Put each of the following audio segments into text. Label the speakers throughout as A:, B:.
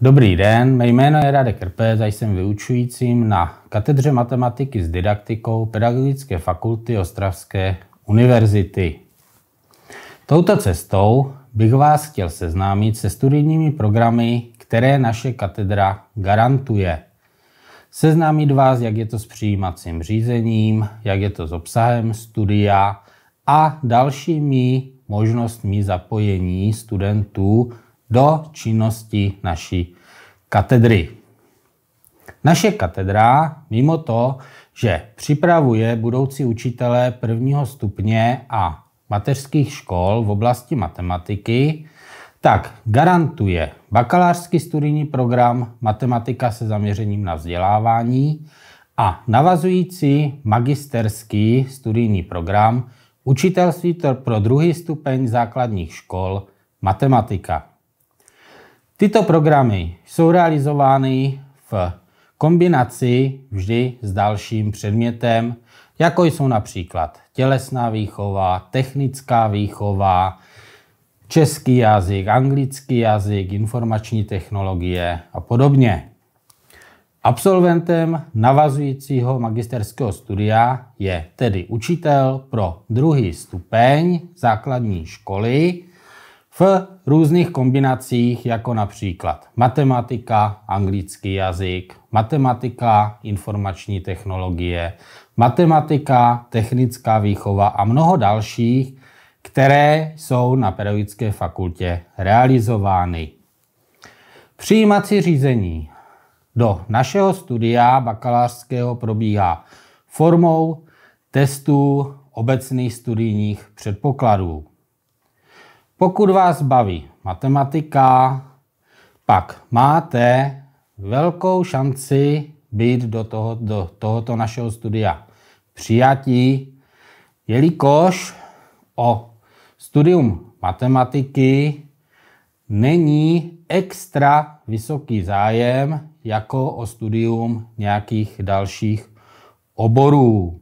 A: Dobrý den, mé jméno je Radek Krpec a jsem vyučujícím na katedře matematiky s didaktikou Pedagogické fakulty Ostravské univerzity. Touto cestou bych vás chtěl seznámit se studijními programy, které naše katedra garantuje. Seznámit vás, jak je to s přijímacím řízením, jak je to s obsahem studia a dalšími možnostmi zapojení studentů do činnosti naší katedry. Naše katedra, mimo to, že připravuje budoucí učitele prvního stupně a mateřských škol v oblasti matematiky, tak garantuje bakalářský studijní program Matematika se zaměřením na vzdělávání a navazující magisterský studijní program Učitelství pro druhý stupeň základních škol Matematika. Tyto programy jsou realizovány v kombinaci vždy s dalším předmětem, jako jsou například tělesná výchova, technická výchova, český jazyk, anglický jazyk, informační technologie a podobně. Absolventem navazujícího magisterského studia je tedy učitel pro druhý stupeň základní školy, v různých kombinacích, jako například matematika, anglický jazyk, matematika, informační technologie, matematika, technická výchova a mnoho dalších, které jsou na pedagogické fakultě realizovány. Přijímací řízení do našeho studia bakalářského probíhá formou testů obecných studijních předpokladů. Pokud vás baví matematika, pak máte velkou šanci být do, toho, do tohoto našeho studia přijatí, jelikož o studium matematiky není extra vysoký zájem jako o studium nějakých dalších oborů.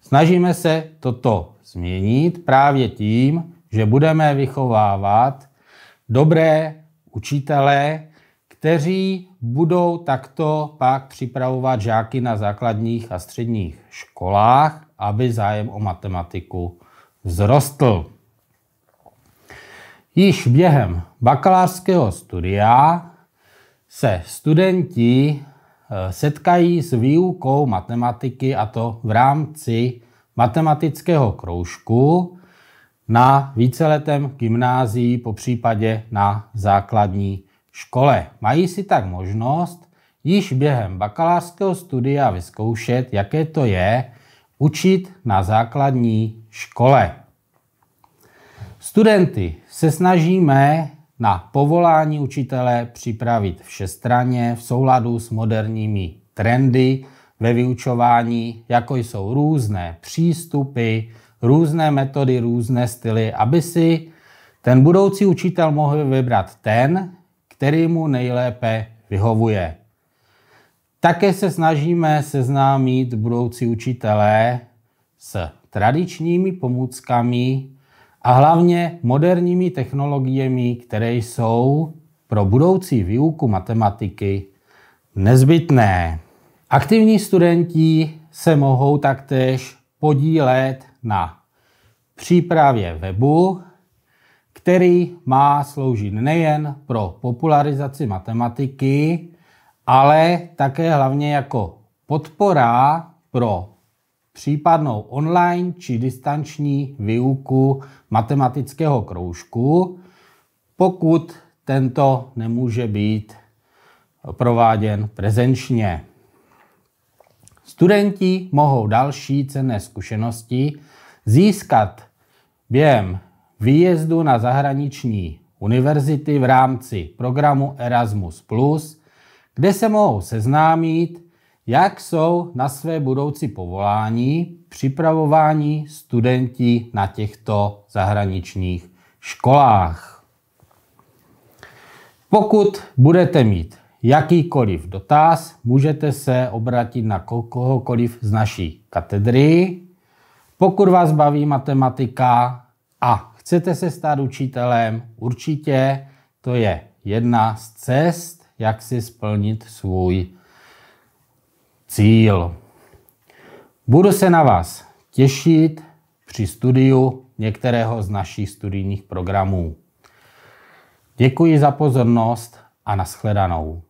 A: Snažíme se toto změnit právě tím, že budeme vychovávat dobré učitele, kteří budou takto pak připravovat žáky na základních a středních školách, aby zájem o matematiku vzrostl. Již během bakalářského studia se studenti eh, setkají s výukou matematiky a to v rámci matematického kroužku, na víceletém gymnázii, po případě na základní škole. Mají si tak možnost již během bakalářského studia vyzkoušet, jaké to je učit na základní škole. Studenty se snažíme na povolání učitele připravit všestranně v souladu s moderními trendy ve vyučování, jako jsou různé přístupy, různé metody, různé styly, aby si ten budoucí učitel mohl vybrat ten, který mu nejlépe vyhovuje. Také se snažíme seznámit budoucí učitelé s tradičními pomůckami a hlavně moderními technologiemi, které jsou pro budoucí výuku matematiky nezbytné. Aktivní studenti se mohou taktéž podílet na přípravě webu, který má sloužit nejen pro popularizaci matematiky, ale také hlavně jako podpora pro případnou online či distanční výuku matematického kroužku, pokud tento nemůže být prováděn prezenčně. Studenti mohou další cenné zkušenosti získat během výjezdu na zahraniční univerzity v rámci programu Erasmus+, kde se mohou seznámit, jak jsou na své budoucí povolání připravováni studenti na těchto zahraničních školách. Pokud budete mít jakýkoliv dotaz, můžete se obratit na kohokoliv z naší katedry. Pokud vás baví matematika a chcete se stát učitelem, určitě to je jedna z cest, jak si splnit svůj cíl. Budu se na vás těšit při studiu některého z našich studijních programů. Děkuji za pozornost a nashledanou.